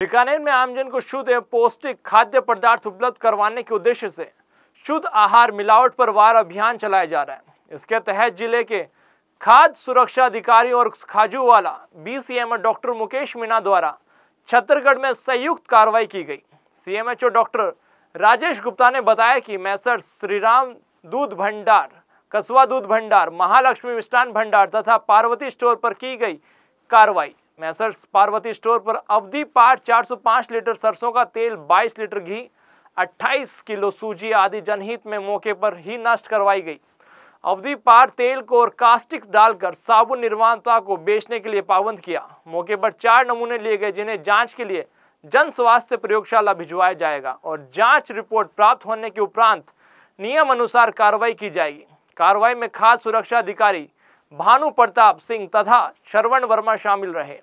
बीकानेर में आमजन को शुद्ध एवं पौष्टिक खाद्य पदार्थ उपलब्ध करवाने के उद्देश्य से शुद्ध आहार मिलावट पर वार अभियान चलाया जा रहा है इसके तहत जिले के खाद्य सुरक्षा अधिकारी और खाजू वाला बी डॉक्टर मुकेश मीणा द्वारा छत्तीसगढ़ में संयुक्त कार्रवाई की गई सीएमएचओ डॉक्टर राजेश गुप्ता ने बताया कि मैसर श्रीराम दूध भंडार कसवा दूध भंडार महालक्ष्मी मिष्ठान भंडार तथा पार्वती स्टोर पर की गई कार्रवाई मैसर्स पार्वती स्टोर पर अवधि पाठ 405 लीटर सरसों का तेल 22 लीटर घी 28 किलो सूजी आदि जनहित में मौके पर ही नष्ट करवाई गई अवधि पार तेल को और कास्टिक डालकर साबुन निर्माणता को बेचने के लिए पाबंद किया मौके पर चार नमूने लिए गए जिन्हें जांच के लिए जन स्वास्थ्य प्रयोगशाला भिजवाया जाएगा और जांच रिपोर्ट प्राप्त होने के उपरांत नियम अनुसार कार्रवाई की जाएगी कार्रवाई में खाद्य सुरक्षा अधिकारी भानु प्रताप सिंह तथा श्रवण वर्मा शामिल रहे